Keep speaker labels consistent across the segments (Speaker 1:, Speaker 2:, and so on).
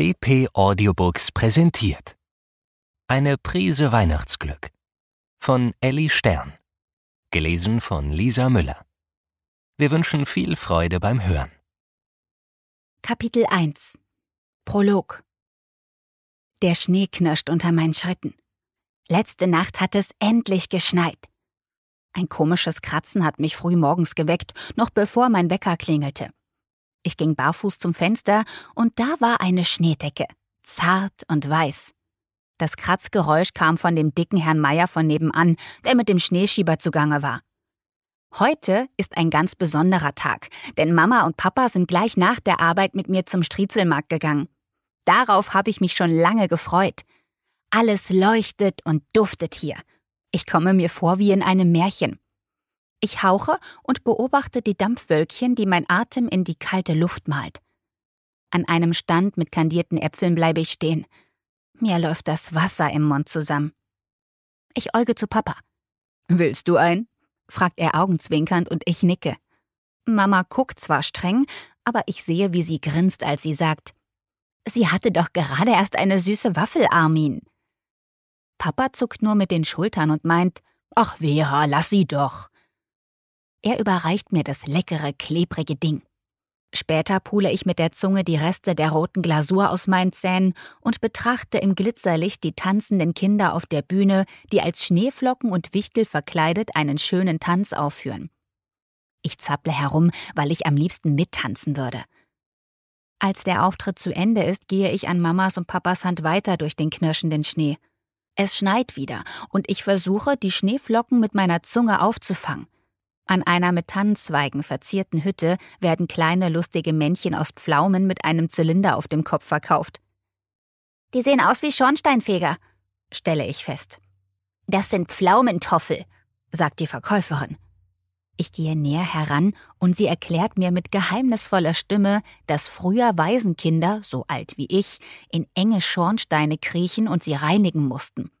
Speaker 1: BP Audiobooks präsentiert. Eine Prise Weihnachtsglück von Elli Stern. Gelesen von Lisa Müller. Wir wünschen viel Freude beim Hören. Kapitel 1 Prolog Der Schnee knirscht unter meinen Schritten. Letzte Nacht hat es endlich geschneit. Ein komisches Kratzen hat mich früh morgens geweckt, noch bevor mein Wecker klingelte. Ich ging barfuß zum Fenster und da war eine Schneedecke, zart und weiß. Das Kratzgeräusch kam von dem dicken Herrn Meier von nebenan, der mit dem Schneeschieber zugange war. Heute ist ein ganz besonderer Tag, denn Mama und Papa sind gleich nach der Arbeit mit mir zum Striezelmarkt gegangen. Darauf habe ich mich schon lange gefreut. Alles leuchtet und duftet hier. Ich komme mir vor wie in einem Märchen. Ich hauche und beobachte die Dampfwölkchen, die mein Atem in die kalte Luft malt. An einem Stand mit kandierten Äpfeln bleibe ich stehen. Mir läuft das Wasser im Mund zusammen. Ich äuge zu Papa. Willst du ein? fragt er augenzwinkernd und ich nicke. Mama guckt zwar streng, aber ich sehe, wie sie grinst, als sie sagt, Sie hatte doch gerade erst eine süße Waffel, Armin. Papa zuckt nur mit den Schultern und meint, Ach Vera, lass sie doch. Er überreicht mir das leckere, klebrige Ding. Später pule ich mit der Zunge die Reste der roten Glasur aus meinen Zähnen und betrachte im Glitzerlicht die tanzenden Kinder auf der Bühne, die als Schneeflocken und Wichtel verkleidet einen schönen Tanz aufführen. Ich zapple herum, weil ich am liebsten mittanzen würde. Als der Auftritt zu Ende ist, gehe ich an Mamas und Papas Hand weiter durch den knirschenden Schnee. Es schneit wieder und ich versuche, die Schneeflocken mit meiner Zunge aufzufangen. An einer mit Tannenzweigen verzierten Hütte werden kleine lustige Männchen aus Pflaumen mit einem Zylinder auf dem Kopf verkauft. Die sehen aus wie Schornsteinfeger, stelle ich fest. Das sind Pflaumentoffel, sagt die Verkäuferin. Ich gehe näher heran und sie erklärt mir mit geheimnisvoller Stimme, dass früher Waisenkinder, so alt wie ich, in enge Schornsteine kriechen und sie reinigen mussten.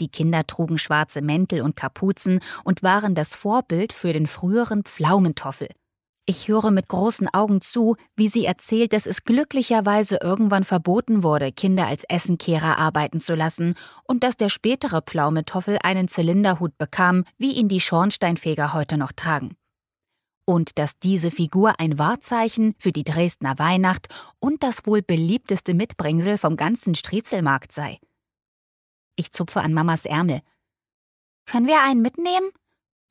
Speaker 1: Die Kinder trugen schwarze Mäntel und Kapuzen und waren das Vorbild für den früheren Pflaumentoffel. Ich höre mit großen Augen zu, wie sie erzählt, dass es glücklicherweise irgendwann verboten wurde, Kinder als Essenkehrer arbeiten zu lassen und dass der spätere Pflaumentoffel einen Zylinderhut bekam, wie ihn die Schornsteinfeger heute noch tragen. Und dass diese Figur ein Wahrzeichen für die Dresdner Weihnacht und das wohl beliebteste Mitbringsel vom ganzen Striezelmarkt sei. Ich zupfe an Mamas Ärmel. Können wir einen mitnehmen?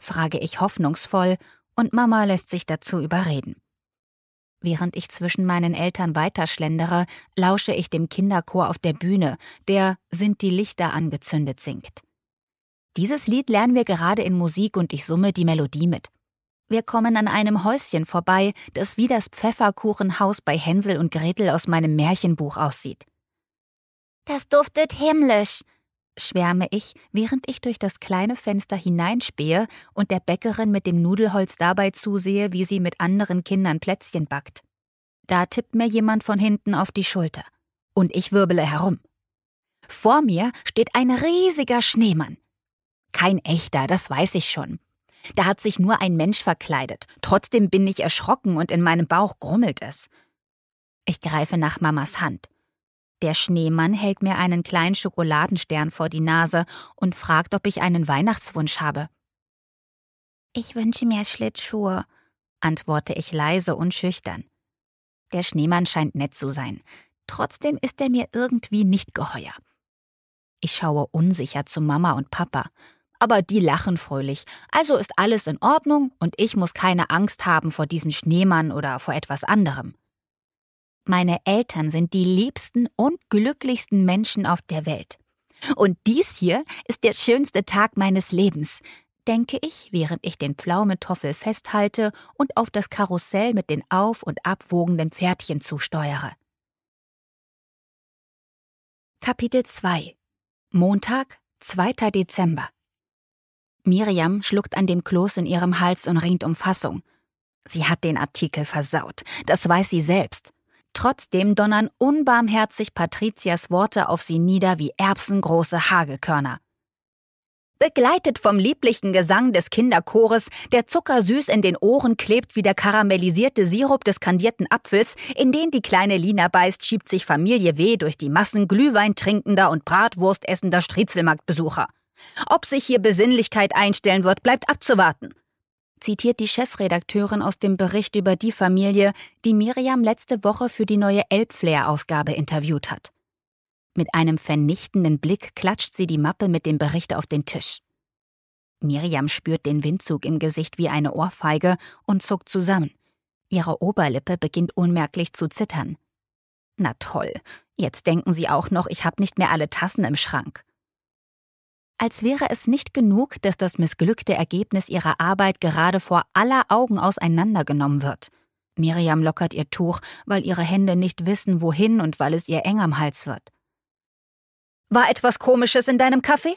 Speaker 1: frage ich hoffnungsvoll, und Mama lässt sich dazu überreden. Während ich zwischen meinen Eltern weiterschlendere, lausche ich dem Kinderchor auf der Bühne, der Sind die Lichter angezündet singt. Dieses Lied lernen wir gerade in Musik und ich summe die Melodie mit. Wir kommen an einem Häuschen vorbei, das wie das Pfefferkuchenhaus bei Hänsel und Gretel aus meinem Märchenbuch aussieht. Das duftet himmlisch, schwärme ich, während ich durch das kleine Fenster hineinspähe und der Bäckerin mit dem Nudelholz dabei zusehe, wie sie mit anderen Kindern Plätzchen backt. Da tippt mir jemand von hinten auf die Schulter. Und ich wirbele herum. Vor mir steht ein riesiger Schneemann. Kein echter, das weiß ich schon. Da hat sich nur ein Mensch verkleidet. Trotzdem bin ich erschrocken und in meinem Bauch grummelt es. Ich greife nach Mamas Hand. Der Schneemann hält mir einen kleinen Schokoladenstern vor die Nase und fragt, ob ich einen Weihnachtswunsch habe. Ich wünsche mir Schlittschuhe, antworte ich leise und schüchtern. Der Schneemann scheint nett zu sein. Trotzdem ist er mir irgendwie nicht geheuer. Ich schaue unsicher zu Mama und Papa. Aber die lachen fröhlich. Also ist alles in Ordnung und ich muss keine Angst haben vor diesem Schneemann oder vor etwas anderem. Meine Eltern sind die liebsten und glücklichsten Menschen auf der Welt. Und dies hier ist der schönste Tag meines Lebens, denke ich, während ich den Pflaumentoffel festhalte und auf das Karussell mit den auf- und abwogenden Pferdchen zusteuere. Kapitel 2 Montag, 2. Dezember. Miriam schluckt an dem Kloß in ihrem Hals und ringt um Fassung. Sie hat den Artikel versaut, das weiß sie selbst. Trotzdem donnern unbarmherzig Patrizias Worte auf sie nieder wie erbsengroße Hagelkörner. Begleitet vom lieblichen Gesang des Kinderchores, der zuckersüß in den Ohren klebt wie der karamellisierte Sirup des kandierten Apfels, in den die kleine Lina beißt, schiebt sich Familie W durch die Massen Glühwein trinkender und Bratwurst essender Striezelmarktbesucher. Ob sich hier Besinnlichkeit einstellen wird, bleibt abzuwarten zitiert die Chefredakteurin aus dem Bericht über die Familie, die Miriam letzte Woche für die neue Elbflair-Ausgabe interviewt hat. Mit einem vernichtenden Blick klatscht sie die Mappe mit dem Bericht auf den Tisch. Miriam spürt den Windzug im Gesicht wie eine Ohrfeige und zuckt zusammen. Ihre Oberlippe beginnt unmerklich zu zittern. Na toll, jetzt denken sie auch noch, ich hab nicht mehr alle Tassen im Schrank als wäre es nicht genug, dass das missglückte Ergebnis ihrer Arbeit gerade vor aller Augen auseinandergenommen wird. Miriam lockert ihr Tuch, weil ihre Hände nicht wissen, wohin und weil es ihr eng am Hals wird. War etwas Komisches in deinem Kaffee?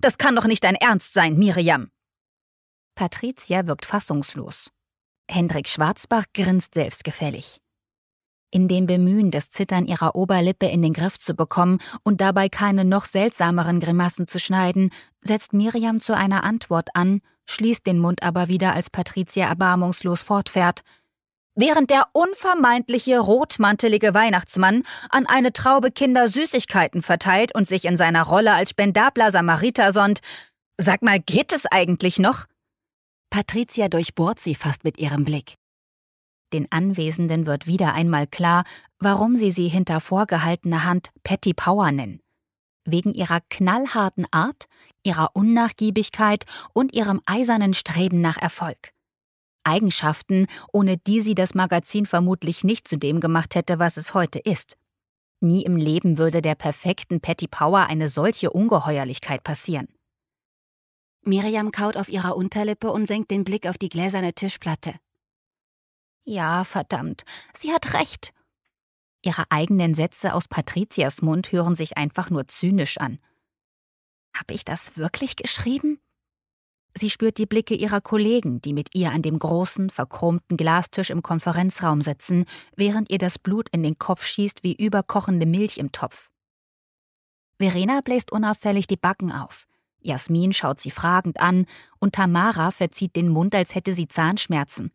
Speaker 1: Das kann doch nicht dein Ernst sein, Miriam. Patricia wirkt fassungslos. Hendrik Schwarzbach grinst selbstgefällig. In dem Bemühen, das Zittern ihrer Oberlippe in den Griff zu bekommen und dabei keine noch seltsameren Grimassen zu schneiden, setzt Miriam zu einer Antwort an, schließt den Mund aber wieder, als Patricia erbarmungslos fortfährt. Während der unvermeintliche rotmantelige Weihnachtsmann an eine Traube Kinder Süßigkeiten verteilt und sich in seiner Rolle als spendabler Samariter sonnt, sag mal, geht es eigentlich noch? Patricia durchbohrt sie fast mit ihrem Blick. Den Anwesenden wird wieder einmal klar, warum sie sie hinter vorgehaltener Hand Patty Power nennen. Wegen ihrer knallharten Art, ihrer Unnachgiebigkeit und ihrem eisernen Streben nach Erfolg. Eigenschaften, ohne die sie das Magazin vermutlich nicht zu dem gemacht hätte, was es heute ist. Nie im Leben würde der perfekten Patty Power eine solche Ungeheuerlichkeit passieren. Miriam kaut auf ihrer Unterlippe und senkt den Blick auf die gläserne Tischplatte. Ja, verdammt, sie hat recht. Ihre eigenen Sätze aus Patrizias Mund hören sich einfach nur zynisch an. Hab ich das wirklich geschrieben? Sie spürt die Blicke ihrer Kollegen, die mit ihr an dem großen, verchromten Glastisch im Konferenzraum sitzen, während ihr das Blut in den Kopf schießt wie überkochende Milch im Topf. Verena bläst unauffällig die Backen auf. Jasmin schaut sie fragend an und Tamara verzieht den Mund, als hätte sie Zahnschmerzen.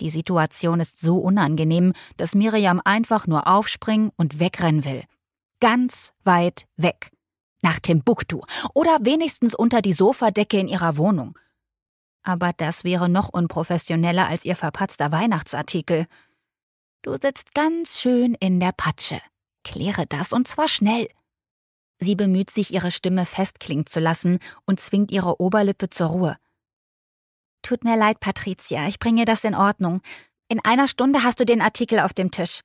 Speaker 1: Die Situation ist so unangenehm, dass Miriam einfach nur aufspringen und wegrennen will. Ganz weit weg. Nach Timbuktu oder wenigstens unter die Sofadecke in ihrer Wohnung. Aber das wäre noch unprofessioneller als ihr verpatzter Weihnachtsartikel. Du sitzt ganz schön in der Patsche. Kläre das und zwar schnell. Sie bemüht sich, ihre Stimme festklingen zu lassen und zwingt ihre Oberlippe zur Ruhe. Tut mir leid, Patricia, ich bringe das in Ordnung. In einer Stunde hast du den Artikel auf dem Tisch.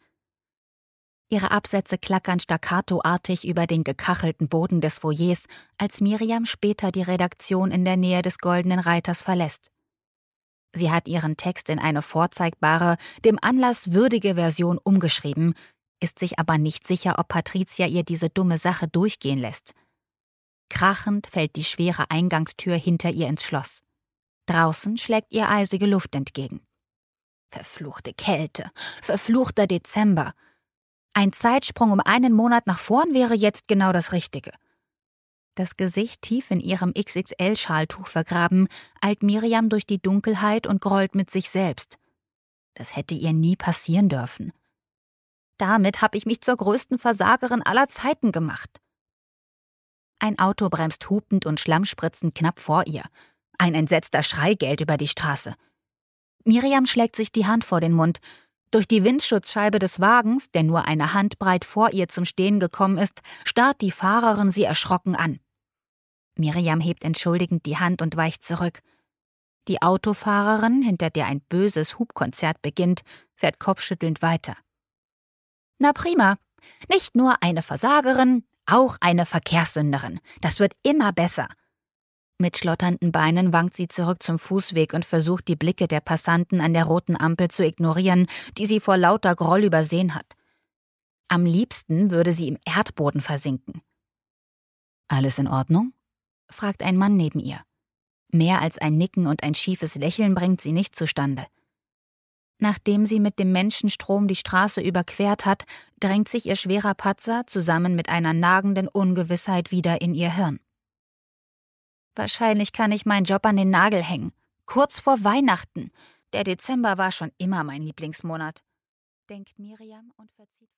Speaker 1: Ihre Absätze klackern staccatoartig über den gekachelten Boden des Foyers, als Miriam später die Redaktion in der Nähe des Goldenen Reiters verlässt. Sie hat ihren Text in eine vorzeigbare, dem Anlass würdige Version umgeschrieben, ist sich aber nicht sicher, ob Patricia ihr diese dumme Sache durchgehen lässt. Krachend fällt die schwere Eingangstür hinter ihr ins Schloss. Draußen schlägt ihr eisige Luft entgegen. Verfluchte Kälte, verfluchter Dezember. Ein Zeitsprung um einen Monat nach vorn wäre jetzt genau das Richtige. Das Gesicht tief in ihrem XXL-Schaltuch vergraben, eilt Miriam durch die Dunkelheit und grollt mit sich selbst. Das hätte ihr nie passieren dürfen. Damit habe ich mich zur größten Versagerin aller Zeiten gemacht. Ein Auto bremst hupend und schlammspritzend knapp vor ihr. Ein entsetzter Schrei gellt über die Straße. Miriam schlägt sich die Hand vor den Mund. Durch die Windschutzscheibe des Wagens, der nur eine Handbreit vor ihr zum Stehen gekommen ist, starrt die Fahrerin sie erschrocken an. Miriam hebt entschuldigend die Hand und weicht zurück. Die Autofahrerin, hinter der ein böses Hubkonzert beginnt, fährt kopfschüttelnd weiter. Na prima. Nicht nur eine Versagerin, auch eine Verkehrssünderin. Das wird immer besser. Mit schlotternden Beinen wankt sie zurück zum Fußweg und versucht, die Blicke der Passanten an der roten Ampel zu ignorieren, die sie vor lauter Groll übersehen hat. Am liebsten würde sie im Erdboden versinken. Alles in Ordnung? fragt ein Mann neben ihr. Mehr als ein Nicken und ein schiefes Lächeln bringt sie nicht zustande. Nachdem sie mit dem Menschenstrom die Straße überquert hat, drängt sich ihr schwerer Patzer zusammen mit einer nagenden Ungewissheit wieder in ihr Hirn. Wahrscheinlich kann ich meinen Job an den Nagel hängen. Kurz vor Weihnachten. Der Dezember war schon immer mein Lieblingsmonat. Denkt Miriam und verzieht.